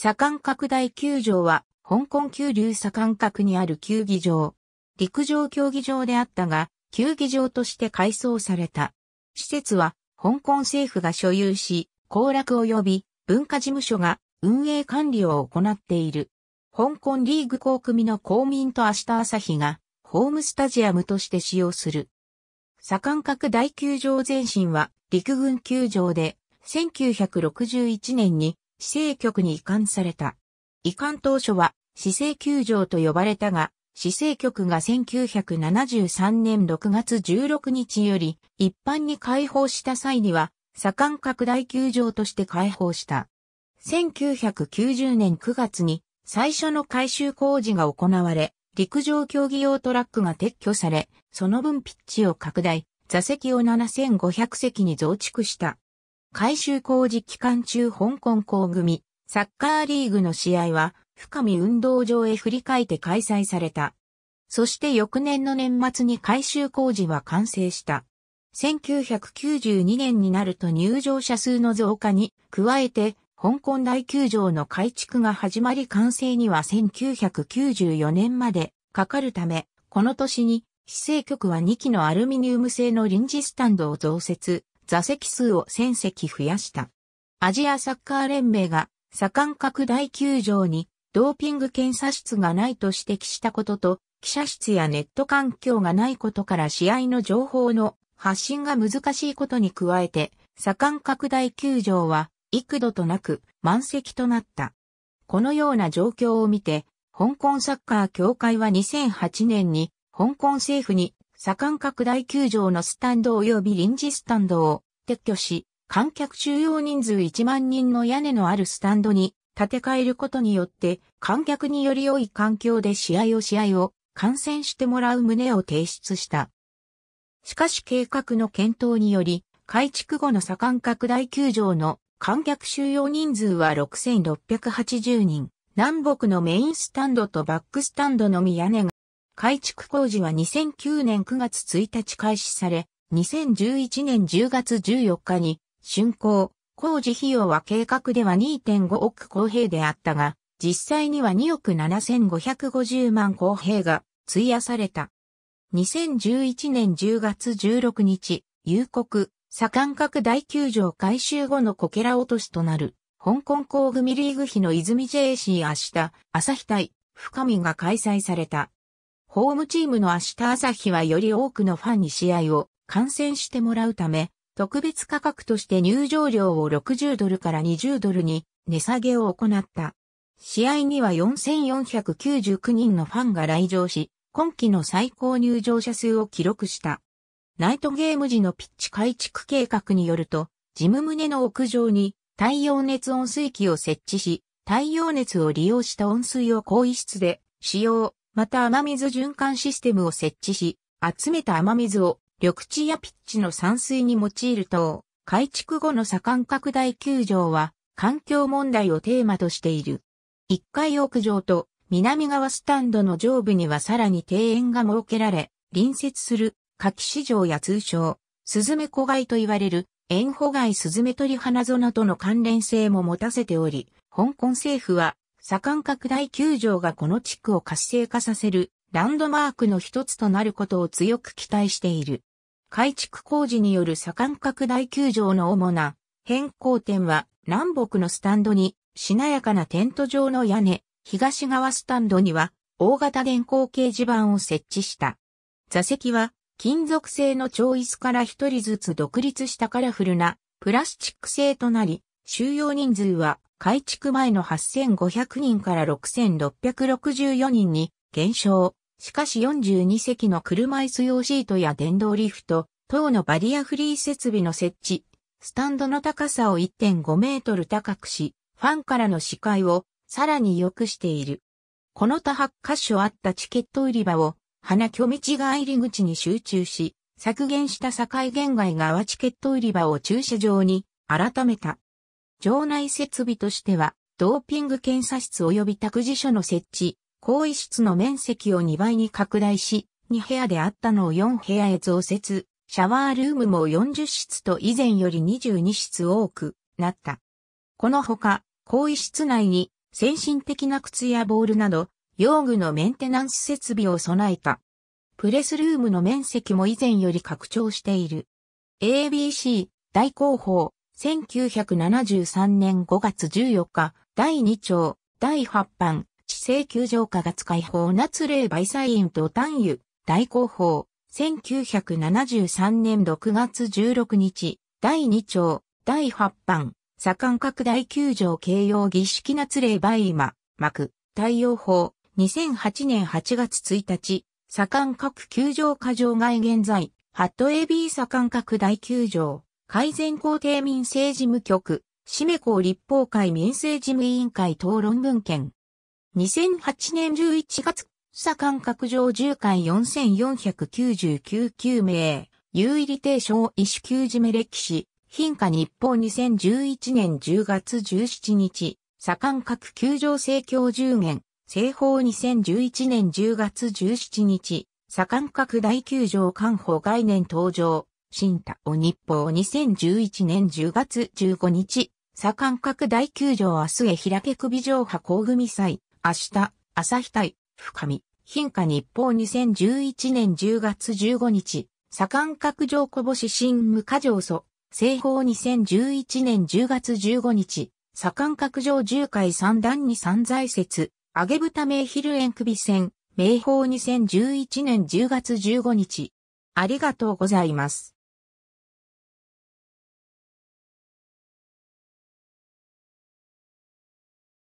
左官拡大球場は、香港急流左官角にある球技場。陸上競技場であったが、球技場として改装された。施設は、香港政府が所有し、行楽及び文化事務所が運営管理を行っている。香港リーグ校組の公民と明日朝日が、ホームスタジアムとして使用する。左官角大球場前身は陸軍球場で、1961年に市政局に移管された。移管当初は市政球場と呼ばれたが、市政局が1973年6月16日より一般に開放した際には、左官拡大球場として開放した。1990年9月に最初の改修工事が行われ、陸上競技用トラックが撤去され、その分ピッチを拡大、座席を7500席に増築した。改修工事期間中香港校組、サッカーリーグの試合は、深見運動場へ振り返って開催された。そして翌年の年末に改修工事は完成した。1992年になると入場者数の増加に加えて、香港大球場の改築が始まり完成には1994年までかかるため、この年に、市政局は2機のアルミニウム製の臨時スタンドを増設。座席数を1000席増やした。アジアサッカー連盟が、左官拡大球場に、ドーピング検査室がないと指摘したことと、記者室やネット環境がないことから試合の情報の発信が難しいことに加えて、左官拡大球場は幾度となく満席となった。このような状況を見て、香港サッカー協会は2008年に香港政府に左官拡大球場のスタンド及び臨時スタンドを撤去し、観客収容人数1万人の屋根のあるスタンドに建て替えることによって、観客により良い環境で試合を試合を観戦してもらう旨を提出した。しかし計画の検討により、改築後の左官拡大球場の観客収容人数は6680人、南北のメインスタンドとバックスタンドのみ屋根が改築工事は2009年9月1日開始され、2011年10月14日に竣工。工事費用は計画では2.5億公平であったが、実際には2億7550万公平が費やされた。2011年10月16日、夕刻、左官閣大球場改修後のこけら落としとなる、香港工組リーグ費の泉 JC 明日、朝日対、深見が開催された。ホームチームの明日朝日はより多くのファンに試合を観戦してもらうため、特別価格として入場料を60ドルから20ドルに値下げを行った。試合には4499人のファンが来場し、今季の最高入場者数を記録した。ナイトゲーム時のピッチ改築計画によると、ジム胸の屋上に太陽熱温水器を設置し、太陽熱を利用した温水を更衣室で使用。また雨水循環システムを設置し、集めた雨水を緑地やピッチの散水に用いると、改築後の左官拡大球場は環境問題をテーマとしている。1階屋上と南側スタンドの上部にはさらに庭園が設けられ、隣接する柿市場や通称、スズメ小街と言われる、縁穂街スズメ鳥花園との関連性も持たせており、香港政府は左官拡大球場がこの地区を活性化させるランドマークの一つとなることを強く期待している。改築工事による左官拡大球場の主な変更点は南北のスタンドにしなやかなテント状の屋根、東側スタンドには大型電光掲示板を設置した。座席は金属製の超椅子から一人ずつ独立したカラフルなプラスチック製となり、収容人数は改築前の8500人から6664人に減少。しかし42席の車椅子用シートや電動リフト、等のバリアフリー設備の設置、スタンドの高さを1.5メートル高くし、ファンからの視界をさらに良くしている。この他8箇所あったチケット売り場を、花巨道が入り口に集中し、削減した境限外側チケット売り場を駐車場に改めた。場内設備としては、ドーピング検査室及び託児所の設置、更衣室の面積を2倍に拡大し、2部屋であったのを4部屋へ増設、シャワールームも40室と以前より22室多くなった。このほか、更衣室内に先進的な靴やボールなど、用具のメンテナンス設備を備えた。プレスルームの面積も以前より拡張している。ABC、大広報、1973年5月14日、第2章、第8版、地政球場化月解放夏令売祭員と丹湯、大広報、1973年6月16日、第2章、第8版、左官拡大球場形容儀式夏令売今、幕、太陽法、2008年8月1日、左官各球場過場外現在、ハット AB 左官拡大球場。改善工程民政事務局、締め校立法会民政事務委員会討論文献。2008年11月、左官閣上10回4499 9名、有入り定賞一種休締め歴史、品下日報2011年10月17日、左官閣休場政教10年、西方2011年10月17日、左官閣大休場官法概念登場、新太お日報2011年10月15日、左官閣大球場明日へ開け首上波工組祭、明日、朝日対、深見、貧下日報2011年10月15日、左官閣上小星新無過上祖、西方2011年10月15日、左官閣上十回三段に三在説、揚げ豚名昼縁首戦、名宝2011年10月15日。ありがとうございます。